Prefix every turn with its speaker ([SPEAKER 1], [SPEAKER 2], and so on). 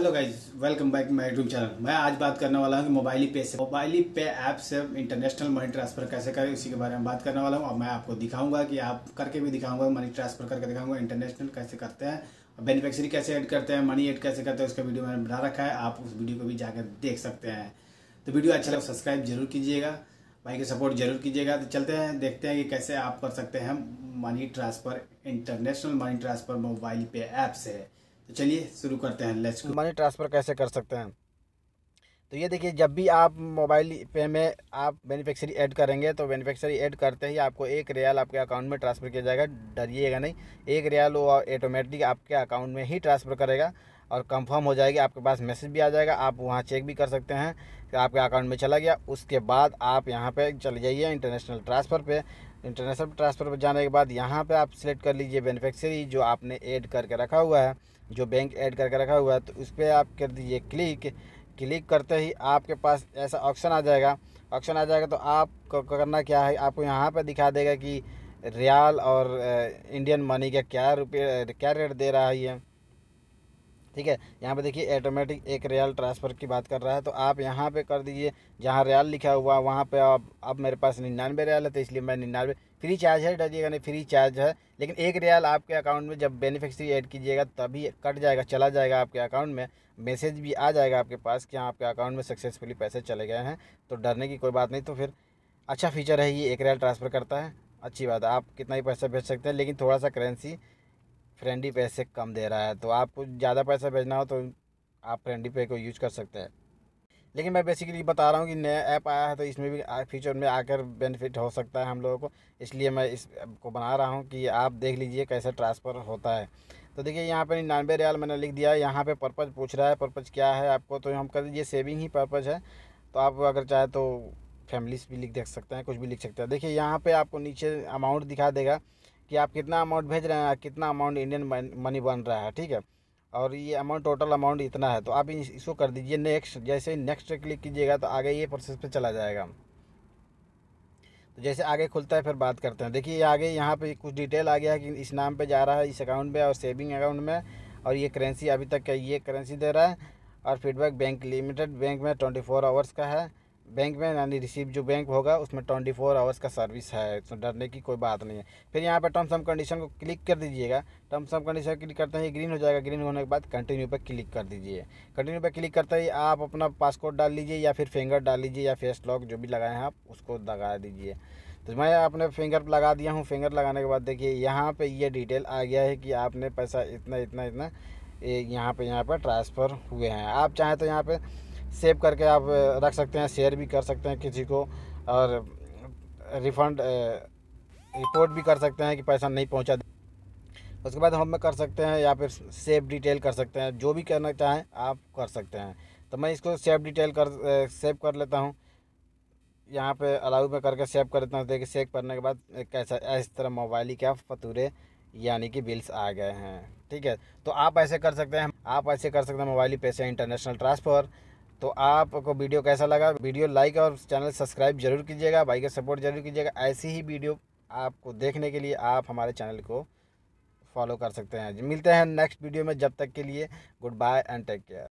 [SPEAKER 1] hello guys welcome back my YouTube channel मैं आज बात करने वाला हूँ कि मोबाइली पे से मोबाइली पे ऐप से इंटरनेशनल मनी ट्रांसफर कैसे करें इसी के बारे में बात करने वाला हूँ और मैं आपको दिखाऊंगा कि आप करके भी दिखाऊंगा मनी ट्रांसफर करके दिखाऊंगा इंटरनेशनल कैसे करते हैं और बेनिफिक्सरी कैसे ऐड करते हैं मनी एड कैसे करते हैं उसका वीडियो मैंने बना रखा है आप उस वीडियो को भी जाकर देख सकते हैं तो वीडियो अच्छा लगे सब्सक्राइब जरूर कीजिएगा भाई के सपोर्ट जरूर कीजिएगा तो चलते हैं देखते हैं कि कैसे आप कर सकते हैं money transfer international money transfer mobile पे ऐप से तो चलिए शुरू करते हैं लेट्स मनी
[SPEAKER 2] ट्रांसफ़र कैसे कर सकते हैं तो ये देखिए जब भी आप मोबाइल पे में आप बेनिफिक्सरी ऐड करेंगे तो बेनिफिक्सरी ऐड करते ही आपको एक रियाल आपके अकाउंट में ट्रांसफ़र किया जाएगा डरिएगा नहीं एक रियाल वो ऑटोमेटिक आपके अकाउंट में ही ट्रांसफ़र करेगा और कंफर्म हो जाएगी आपके पास मैसेज भी आ जाएगा आप वहाँ चेक भी कर सकते हैं कि आपके अकाउंट में चला गया उसके बाद आप यहाँ पर चले जाइए इंटरनेशनल ट्रांसफ़र पर इंटरनेशनल ट्रांसफ़र पर जाने के बाद यहाँ पे आप सिलेक्ट कर लीजिए बेनिफिक्सरी जो आपने ऐड करके रखा हुआ है जो बैंक ऐड करके रखा हुआ है तो उस पर आप कर दीजिए क्लिक क्लिक करते ही आपके पास ऐसा ऑप्शन आ जाएगा ऑप्शन आ जाएगा तो आप करना क्या है आपको यहाँ पर दिखा देगा कि रियाल और इंडियन मनी का क्या रुपये क्या रेट दे रहा है ये ठीक है यहाँ पे देखिए ऑटोमेटिक एक रियल ट्रांसफ़र की बात कर रहा है तो आप यहाँ पे कर दीजिए जहाँ रियल लिखा हुआ वहाँ पे आप अब मेरे पास निन्यानवे रियल है तो इसलिए मैं निन्यानवे फ्री चार्ज है डरिएगा नहीं फ्री चार्ज है लेकिन एक रियल आपके अकाउंट में जब बेनिफिशरी ऐड कीजिएगा तभी कट जाएगा चला जाएगा आपके अकाउंट में मैसेज भी आ जाएगा आपके पास कि हाँ, आपके अकाउंट में सक्सेसफुली पैसे चले गए हैं तो डरने की कोई बात नहीं तो फिर अच्छा फीचर है ये एक रियल ट्रांसफ़र करता है अच्छी बात है आप कितना ही पैसा भेज सकते हैं लेकिन थोड़ा सा करेंसी फ्रेंडी पे पैसे कम दे रहा है तो आपको ज़्यादा पैसा भेजना हो तो आप फ्रेंडी पे को यूज कर सकते हैं लेकिन मैं बेसिकली बता रहा हूँ कि नया ऐप आया है तो इसमें भी फ्यूचर में आकर बेनिफिट हो सकता है हम लोगों को इसलिए मैं इस को बना रहा हूँ कि आप देख लीजिए कैसे ट्रांसफ़र होता है तो देखिए यहाँ पर निन्यानवे रियाल मैंने लिख दिया है यहाँ पर पर्पज़ पूछ रहा है पर्पज़ क्या है आपको तो हम कर दीजिए सेविंग ही पर्पज़ है तो आप अगर चाहे तो फैमिलीज भी लिख देख सकते हैं कुछ भी लिख सकते हैं देखिए यहाँ पर आपको नीचे अमाउंट दिखा देगा कि आप कितना अमाउंट भेज रहे हैं कितना अमाउंट इंडियन मनी बन रहा है ठीक है और ये अमाउंट टोटल अमाउंट इतना है तो आप इसको कर दीजिए नेक्स्ट जैसे नेक्स्ट क्लिक कीजिएगा तो आगे ये प्रोसेस पे चला जाएगा तो जैसे आगे खुलता है फिर बात करते हैं देखिए आगे यहाँ पे कुछ डिटेल आ गया है कि इस नाम पे जा रहा है इस अकाउंट में और सेविंग अकाउंट में और ये करेंसी अभी तक का ये करेंसी दे रहा है और फीडबैक बैंक लिमिटेड बैंक में ट्वेंटी फोर आवर्स का है बैंक में यानी रिसीव जो बैंक होगा उसमें ट्वेंटी फोर आवर्स का सर्विस है तो डरने की कोई बात नहीं है फिर यहाँ पर टर्म्स एंड कंडीशन को क्लिक कर दीजिएगा टर्म्स एंड कंडीशन क्लिक करते ही ग्रीन हो जाएगा ग्रीन होने के बाद कंटिन्यू पर क्लिक कर दीजिए कंटिन्यू पर क्लिक करते ही आप अपना पासपोर्ट डाल लीजिए या फिर फिंगर डाल लीजिए या फेस लॉक जो भी लगाए हैं आप उसको लगा दीजिए तो मैं अपने फिंगर लगा दिया हूँ फिंगर लगाने के बाद देखिए यहाँ पर ये डिटेल आ गया है कि आपने पैसा इतना इतना इतना यहाँ पर यहाँ पर ट्रांसफ़र हुए हैं आप चाहें तो यहाँ पर सेव करके आप रख सकते हैं शेयर भी कर सकते हैं किसी को और रिफंड रिपोर्ट भी कर सकते हैं कि पैसा नहीं पहुंचा उसके बाद हम कर सकते हैं या फिर सेव डिटेल कर सकते हैं जो भी करना चाहें आप कर सकते हैं तो मैं इसको सेव डिटेल कर सेव कर लेता हूँ यहाँ पे अलाउ पे करके सेव कर देता हूँ देखिए सेव करने के बाद कैसा इस तरह मोबाइल के क्या फतूरे यानी कि बिल्स आ गए हैं ठीक है तो आप ऐसे कर सकते हैं आप ऐसे कर सकते हैं मोबाइल पैसे इंटरनेशनल ट्रांसफ़र तो आपको वीडियो कैसा लगा वीडियो लाइक और चैनल सब्सक्राइब जरूर कीजिएगा भाई का सपोर्ट जरूर कीजिएगा ऐसी ही वीडियो आपको देखने के लिए आप हमारे चैनल को फॉलो कर सकते हैं मिलते हैं नेक्स्ट वीडियो में जब तक के लिए goodbye and take care